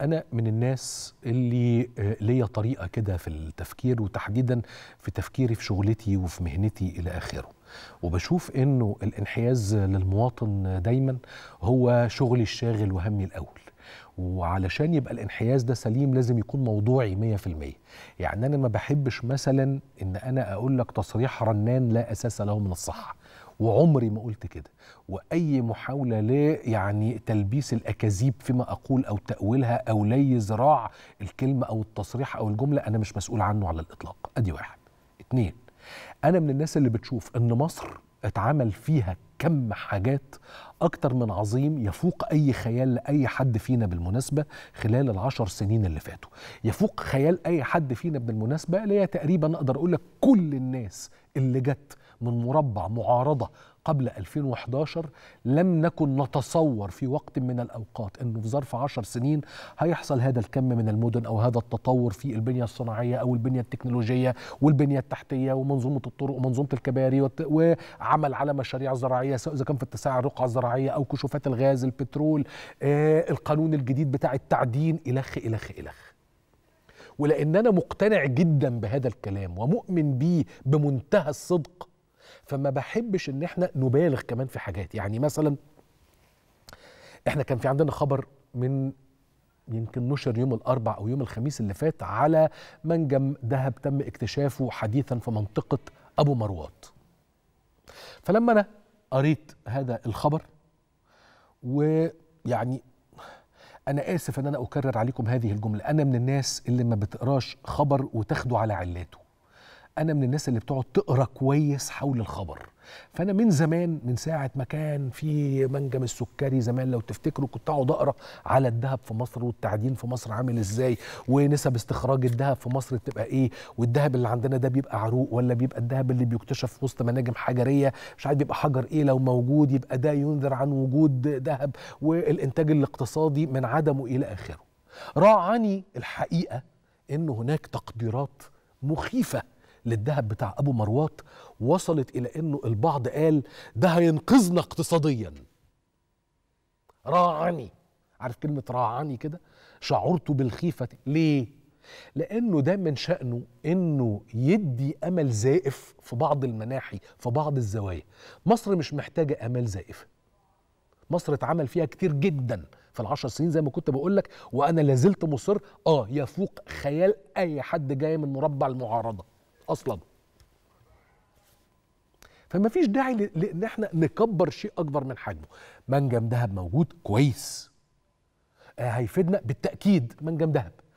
انا من الناس اللي آه، ليا طريقه كده في التفكير وتحديدا في تفكيري في شغلتي وفي مهنتي الى اخره وبشوف انه الانحياز للمواطن دايما هو شغلي الشاغل وهمي الاول وعلشان يبقى الانحياز ده سليم لازم يكون موضوعي 100% يعني انا ما بحبش مثلا ان انا اقول لك تصريح رنان لا اساس له من الصحه وعمري ما قلت كده واي محاوله ل يعني تلبيس الاكاذيب فيما اقول او تاويلها او لي زراع الكلمه او التصريح او الجمله انا مش مسؤول عنه على الاطلاق ادي واحد اتنين انا من الناس اللي بتشوف ان مصر اتعمل فيها كم حاجات أكتر من عظيم يفوق أي خيال لأي حد فينا بالمناسبة خلال العشر سنين اللي فاتوا يفوق خيال أي حد فينا بالمناسبة اللي هي تقريبا أقدر أقول لك كل الناس اللي جت من مربع معارضة قبل 2011 لم نكن نتصور في وقت من الأوقات أنه في ظرف عشر سنين هيحصل هذا الكم من المدن أو هذا التطور في البنية الصناعية أو البنية التكنولوجية والبنية التحتية ومنظومة الطرق ومنظومة الكباري وعمل على مشاريع زراعية سواء إذا كان في اتساع الرقعة الزراعية الصناعيه او كشوفات الغاز البترول آه، القانون الجديد بتاع التعدين الخ الخ الخ ولان انا مقتنع جدا بهذا الكلام ومؤمن بيه بمنتهى الصدق فما بحبش ان احنا نبالغ كمان في حاجات يعني مثلا احنا كان في عندنا خبر من يمكن نشر يوم الاربع او يوم الخميس اللي فات على منجم ذهب تم اكتشافه حديثا في منطقه ابو مروات فلما انا قريت هذا الخبر ويعني انا اسف ان انا اكرر عليكم هذه الجمله انا من الناس اللي ما بتقراش خبر وتاخده على علاته انا من الناس اللي بتقعد تقرا كويس حول الخبر فانا من زمان من ساعه ما كان في منجم السكري زمان لو تفتكروا كنت اقعد اقرا على الذهب في مصر والتعدين في مصر عامل ازاي ونسب استخراج الذهب في مصر بتبقى ايه والذهب اللي عندنا ده بيبقى عروق ولا بيبقى الذهب اللي بيكتشف في وسط مناجم حجريه مش عارف بيبقى حجر ايه لو موجود يبقى ده ينذر عن وجود ذهب والانتاج الاقتصادي من عدمه الى اخره راعني الحقيقه ان هناك تقديرات مخيفه للذهب بتاع ابو مروات وصلت الى انه البعض قال ده هينقذنا اقتصاديا راعني عارف كلمه راعني كده شعرت بالخيفه ليه لانه ده من شانه انه يدي امل زائف في بعض المناحي في بعض الزوايا مصر مش محتاجه امل زائفه مصر اتعمل فيها كتير جدا في العشر سنين زي ما كنت بقول لك وانا لازلت مصر اه يفوق خيال اي حد جاي من مربع المعارضه اصلا فما فيش داعي لان احنا نكبر شيء اكبر من حجمه منجم ذهب موجود كويس آه، هيفيدنا بالتاكيد منجم ذهب